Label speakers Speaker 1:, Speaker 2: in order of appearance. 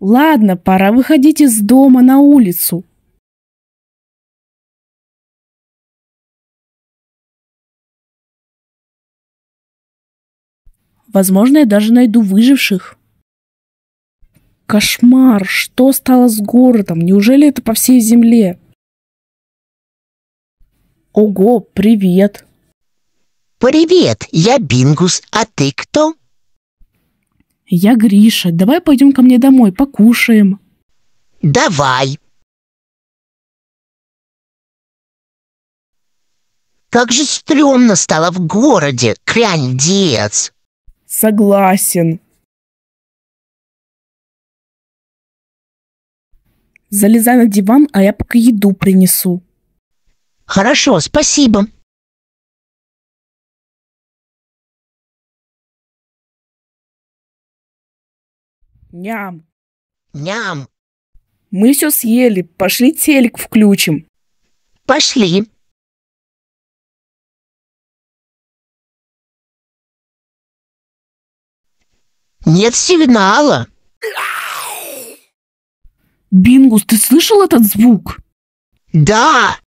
Speaker 1: Ладно, пора выходить из дома на улицу.
Speaker 2: Возможно, я даже найду выживших. Кошмар! Что стало с городом? Неужели это по всей земле? Ого, привет! Привет, я Бингус, а ты кто? «Я Гриша, давай пойдем ко мне домой, покушаем». «Давай».
Speaker 1: «Как же стрёмно стало в городе, кряндец!» «Согласен», Залезай на диван, а я пока еду принесу. Хорошо, спасибо. Ням. Ням. Мы все съели. Пошли телек включим. Пошли. Нет сигнала.
Speaker 2: Бингус, ты слышал этот звук? Да.